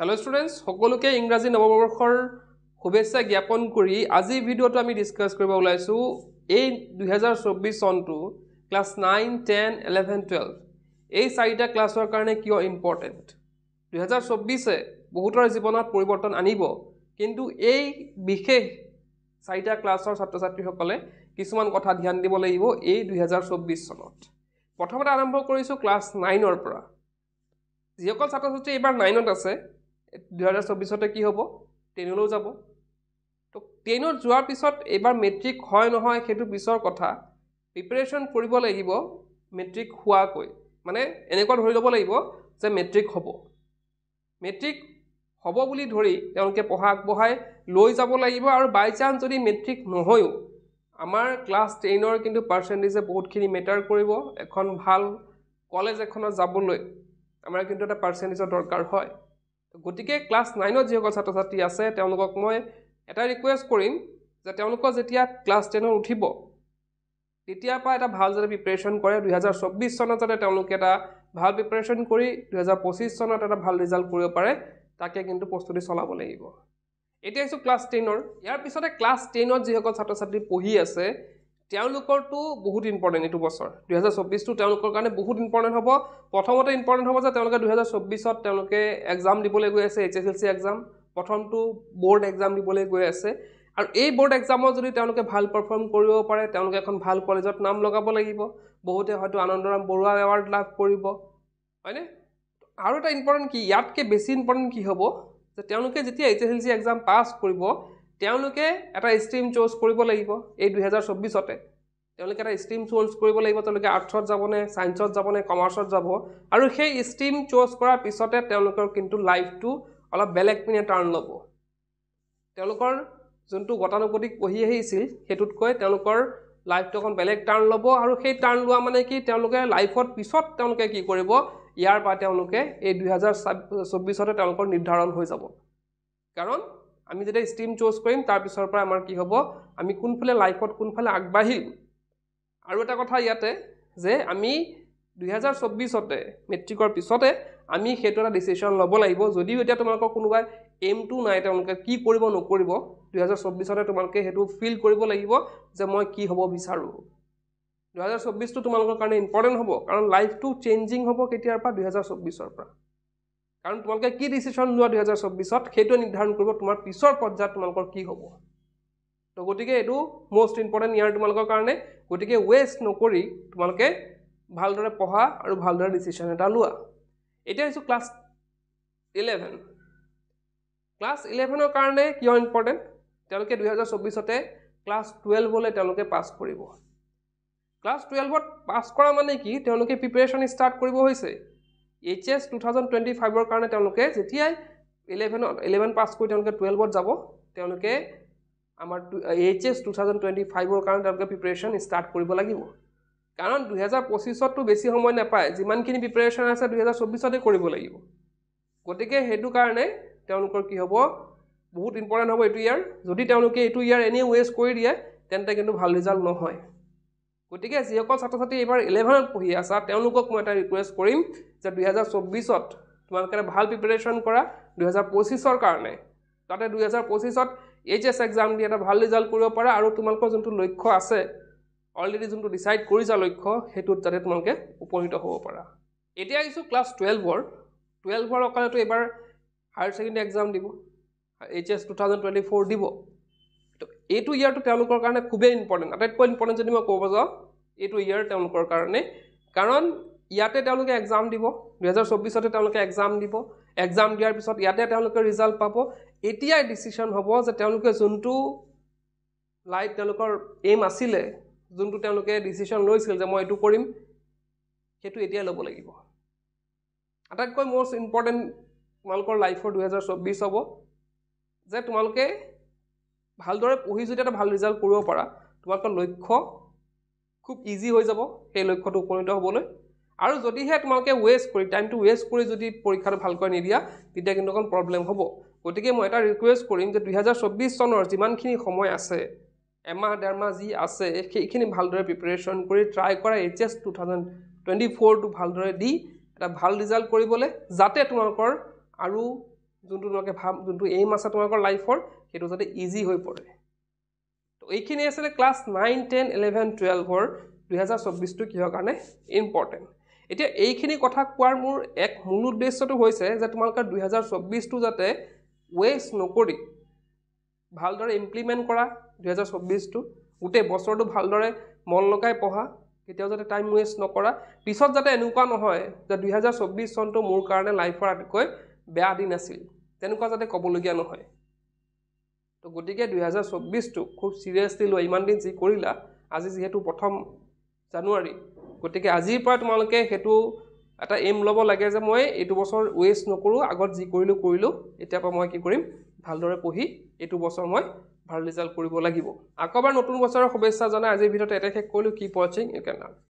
hello' students সকলোকে ইংৰাজী নৱবৰ্ষৰ শুভেচ্ছা জ্ঞাপন কৰি আজি ভিডিঅ'টো আমি ডিছকাছ কৰিব ওলাইছোঁ এই দুহেজাৰ চৌব্বিছ চনটো class nine ten eleven twelve এই চাৰিটা ক্লাছৰ কাৰণে কিয় ইম্পৰ্টেণ্ট দুহেজাৰ চৌব্বিছে বহুতৰ জীৱনত পৰিৱৰ্তন আনিব কিন্তু এই বিশেষ চাৰিটা ক্লাছৰ ছাত্ৰ ছাত্ৰীসকলে কিছুমান কথা ধ্যান দিব লাগিব এই দুহেজাৰ চৌব্বিছ চনত প্ৰথমতে আৰম্ভ কৰিছোঁ ক্লাছ নাইনৰ পৰা যিসকল ছাত্ৰ ছাত্ৰী এইবাৰ নাইনত আছে দুহেজাৰ চৌবিছতে কি হ'ব ট্ৰেইনলৈও যাব তো ট্ৰেইনত যোৱাৰ পিছত এইবাৰ মেট্ৰিক হয় নহয় সেইটো পিছৰ কথা প্ৰিপেৰেশ্যন কৰিব লাগিব মেট্ৰিক হোৱাকৈ মানে এনেকুৱা ধৰি ল'ব লাগিব যে মেট্ৰিক হ'ব মেট্ৰিক হ'ব বুলি ধৰি তেওঁলোকে পঢ়া আগবঢ়াই লৈ যাব লাগিব আৰু বাই চান্স যদি মেট্ৰিক নহয়ো আমাৰ ক্লাছ টেনৰ কিন্তু পাৰ্চেণ্টেজে বহুতখিনি মেটাৰ কৰিব এখন ভাল কলেজ এখনত যাবলৈ আমাৰ কিন্তু এটা পাৰ্চেণ্টেজৰ দৰকাৰ হয় গতিকে ক্লাছ নাইনত যিসকল ছাত্ৰ ছাত্ৰী আছে তেওঁলোকক মই এটা ৰিকুৱেষ্ট কৰিম যে তেওঁলোকৰ যেতিয়া ক্লাছ টেনত উঠিব তেতিয়াৰ পৰা এটা ভাল যাতে প্ৰিপেৰেশ্যন কৰে দুহেজাৰ চৌব্বিছ চনত যাতে তেওঁলোকে এটা ভাল প্ৰিপেৰেশ্যন কৰি দুহেজাৰ পঁচিছ চনত এটা ভাল ৰিজাল্ট কৰিব পাৰে তাকে কিন্তু প্ৰস্তুতি চলাব লাগিব এতিয়া আহিছোঁ ক্লাছ টেনৰ ইয়াৰ পিছতে ক্লাছ টেনত যিসকল ছাত্ৰ ছাত্ৰী পঢ়ি আছে তেওঁলোকৰতো বহুত ইম্পৰ্টেণ্ট এইটো বছৰ দুহেজাৰ চৌবিছটো তেওঁলোকৰ কাৰণে বহুত ইম্পৰ্টেণ্ট হ'ব প্ৰথমতে ইম্পৰ্টেণ্ট হ'ব যে তেওঁলোকে দুহেজাৰ চৌবিছত তেওঁলোকে এক্সাম দিবলৈ গৈ আছে H S L C exam প্ৰথমটো বৰ্ড এক্সাম দিবলৈ গৈ আছে আৰু এই বৰ্ড এক্সামত যদি তেওঁলোকে ভাল পাৰফৰ্ম কৰিব পাৰে তেওঁলোকে এখন ভাল কলেজত নাম লগাব লাগিব বহুতে হয়তো আনন্দৰাম বৰুৱা এৱাৰ্ড লাভ কৰিব হয়নে আৰু এটা ইম্পৰ্টেণ্ট কি ইয়াতকৈ বেছি ইম্পৰ্টেণ্ট কি হ'ব যে তেওঁলোকে যেতিয়া H S L C exam pass কৰিব তেওঁলোকে এটা ষ্ট্ৰীম চ'জ কৰিব লাগিব এই দুহেজাৰ চৌব্বিছতে তেওঁলোকে এটা ষ্ট্ৰীম চ'জ কৰিব লাগিব তেওঁলোকে আৰ্টছত যাবনে ছায়েন্সত যাবনে কমাৰ্চত যাব আৰু সেই ষ্ট্ৰীম চ'জ কৰাৰ পিছতে তেওঁলোকৰ কিন্তু লাইফটো অলপ বেলেগ পিনে টাৰ্ণ ল'ব তেওঁলোকৰ যোনটো গতানুগতিক পঢ়ি আহিছিল সেইটোতকৈ তেওঁলোকৰ লাইফটো অকণ বেলেগ টাৰ্ণ ল'ব আৰু সেই টাৰ্ণ লোৱা মানে কি তেওঁলোকে লাইফত পিছত তেওঁলোকে কি কৰিব ইয়াৰ পৰা তেওঁলোকে এই দুহেজাৰ চৌব্বিছতে তেওঁলোকৰ নিৰ্ধাৰণ হৈ যাব কাৰণ আমি যেতিয়া ষ্ট্ৰীম চুজ কৰিম তাৰ পিছৰ পৰা আমাৰ কি হ'ব আমি কোনফালে লাইফত কোনফালে আগবাঢ়িম আৰু এটা কথা ইয়াতে যে আমি দুহেজাৰ চৌব্বিছতে মেট্ৰিকৰ পিছতে আমি সেইটো এটা ডিচিশ্যন ল'ব লাগিব যদিও এতিয়া তোমালোকৰ কোনোবাই এইমটো নাই তেওঁলোকে কি কৰিব নকৰিব দুহেজাৰ চৌব্বিছতে তোমালোকে সেইটো ফিল কৰিব লাগিব যে মই কি হ'ব বিচাৰোঁ দুহেজাৰ চৌব্বিছটো তোমালোকৰ কাৰণে ইম্পৰ্টেণ্ট হ'ব কাৰণ লাইফটো চেঞ্জিং হ'ব কেতিয়াৰ পৰা দুহেজাৰ চৌব্বিছৰ পৰা কাৰণ তোমালোকে কি ডিচিশ্যন লোৱা দুহেজাৰ চৌব্বিছত সেইটোৱে নিৰ্ধাৰণ কৰিব তোমাৰ পিছৰ পৰ্যায়ত তোমালোকৰ কি হ'ব তো গতিকে এইটো মষ্ট ইম্পৰ্টেণ্ট ইয়াৰ তোমালোকৰ কাৰণে গতিকে ৱেষ্ট নকৰি তোমালোকে ভালদৰে পঢ়া আৰু ভালদৰে ডিচিশ্যন এটা লোৱা এতিয়া আহিছোঁ ক্লাছ ইলেভেন ক্লাছ ইলেভেনৰ কাৰণে কিয় ইম্পৰ্টেণ্ট তেওঁলোকে দুহেজাৰ চৌব্বিছতে ক্লাছ টুৱেলভলৈ তেওঁলোকে পাছ কৰিব ক্লাছ টুৱেলভত পাছ কৰা মানে কি তেওঁলোকে প্ৰিপেৰেশ্যন ষ্টাৰ্ট কৰিব হৈছে H S two thousand twenty ফাইভৰ কাৰণে তেওঁলোকে যেতিয়াই ইলেভেনত ইলেভেন পাছ কৰি তেওঁলোকে টুৱেলভত যাব তেওঁলোকে আমাৰ টু H S two thousand twenty ফাইভৰ কাৰণে তেওঁলোকে প্ৰিপেৰেশ্যন ষ্টাৰ্ট কৰিব লাগিব কাৰণ দুহেজাৰ পঁচিছততো বেছি সময় নাপায় যিমানখিনি প্ৰিপেৰেশ্যন আছে দুহেজাৰ চৌব্বিছতে কৰিব লাগিব গতিকে সেইটো কাৰণে তেওঁলোকৰ কি হ'ব বহুত ইম্পৰ্টেণ্ট হ'ব এইটো ইয়াৰ যদি তেওঁলোকে এইটো ইয়াৰ এনেই ৱেষ্ট কৰি দিয়ে তেন্তে কিন্তু ভাল ৰিজাল্ট নহয় গতিকে যিসকল ছাত্ৰ ছাত্ৰী এইবাৰ ইলেভেনত পঢ়ি আছা তেওঁলোকক মই এটা ৰিকুৱেষ্ট কৰিম যে দুহেজাৰ চৌব্বিছত তোমালোকে ভাল প্ৰিপেৰেশ্যন কৰা দুহেজাৰ পঁচিছৰ কাৰণে তাতে দুহেজাৰ পঁচিছত এইচ এছ এক্সাম দি এটা ভাল ৰিজাল্ট কৰিব পাৰা আৰু তোমালোকৰ যোনটো লক্ষ্য আছে অলৰেডি যোনটো ডিচাইড কৰিছা লক্ষ্য সেইটোত যাতে তোমালোকে উপনীত হ'ব পাৰা এতিয়া আহিছোঁ ক্লাছ টুৱেলভৰ টুৱেলভৰ অকলেতো এইবাৰ হায়াৰ ছেকেণ্ডেৰী এক্সাম দিব H S two thousand twenty four দিব এইটো ইয়াৰটো তেওঁলোকৰ কাৰণে খুবেই ইম্পৰ্টেণ্ট আটাইতকৈ ইম্পৰ্টেণ্ট যদি মই ক'ব যাওঁ এইটো ইয়াৰ তেওঁলোকৰ কাৰণে কাৰণ ইয়াতে তেওঁলোকে এক্সাম দিব দুহেজাৰ চৌবিছতে তেওঁলোকে এক্সাম দিব এক্সাম দিয়াৰ পিছত ইয়াতে তেওঁলোকে ৰিজাল্ট পাব এতিয়াই ডিচিশ্যন হ'ব যে তেওঁলোকে যোনটো লাইফ তেওঁলোকৰ এইম আছিলে যোনটো তেওঁলোকে ডিচিশ্যন লৈছিল যে মই এইটো কৰিম সেইটো এতিয়াই ল'ব লাগিব আটাইতকৈ মষ্ট ইম্পৰ্টেণ্ট তোমালোকৰ লাইফৰ দুহেজাৰ চৌব্বিছ হ'ব যে তোমালোকে ভালদৰে পঢ়ি যদি এটা ভাল ৰিজাল্ট কৰিব পাৰা তোমালোকৰ লক্ষ্য খুব ইজি হৈ যাব সেই লক্ষ্যটো উপনীত হ'বলৈ আৰু যদিহে তোমালোকে ৱেষ্ট কৰি টাইমটো ৱেষ্ট কৰি যদি পৰীক্ষাটো ভালকৈ নিদিয়া তেতিয়া কিন্তু অকণ প্ৰব্লেম হ'ব গতিকে মই এটা ৰিকুৱেষ্ট কৰিম যে দুহেজাৰ চৌব্বিছ চনৰ যিমানখিনি সময় আছে এমাহ ডেৰমাহ যি আছে সেইখিনি ভালদৰে প্ৰিপেৰেশ্যন কৰি ট্ৰাই কৰা H S two thousand twenty ফ'ৰটো ভালদৰে দি এটা ভাল ৰিজাল্ট কৰিবলৈ যাতে তোমালোকৰ আৰু যোনটো তোমালোকে ভাব যোনটো এইম আছে তোমালোকৰ লাইফৰ সেইটো যাতে ইজি হৈ পৰে তো এইখিনি আছিলে ক্লাছ নাইন টেন ইলেভেন টুৱেলভৰ দুহেজাৰ চৌব্বিছটো কিহৰ কাৰণে ইম্পৰ্টেণ্ট এতিয়া এইখিনি কথা কোৱাৰ মোৰ এক মূল উদ্দেশ্যটো হৈছে যে তোমালোকে দুহেজাৰ চৌব্বিছটো যাতে ৱেষ্ট নকৰি ভালদৰে ইমপ্লিমেণ্ট কৰা দুহেজাৰ চৌব্বিছটো গোটেই বছৰটো ভালদৰে মন লগাই পঢ়া কেতিয়াও যাতে টাইম ৱেষ্ট নকৰা পিছত যাতে এনেকুৱা নহয় যে দুহেজাৰ চৌব্বিছ চনটো মোৰ কাৰণে লাইফৰ আটাইতকৈ বেয়া দিন আছিল তেনেকুৱা যাতে ক'বলগীয়া নহয় তো গতিকে দুহেজাৰ চৌব্বিছটো খুব চিৰিয়াছলি লৈ ইমান দিন যি কৰিলা আজি যিহেতু প্ৰথম জানুৱাৰী গতিকে আজিৰ পৰা তোমালোকে সেইটো এটা এইম ল'ব লাগে যে মই এইটো বছৰ ৱেষ্ট নকৰোঁ আগত যি কৰিলোঁ কৰিলোঁ এতিয়াৰ পৰা মই কি কৰিম ভালদৰে পঢ়ি এইটো বছৰ মই ভাল ৰিজাল্ট কৰিব লাগিব আকৌ এবাৰ নতুন বছৰৰ শুভেচ্ছা জনাই আজিৰ ভিতৰত এটাই শেষ কৰিলোঁ কি পৱাচিং ইউ কেন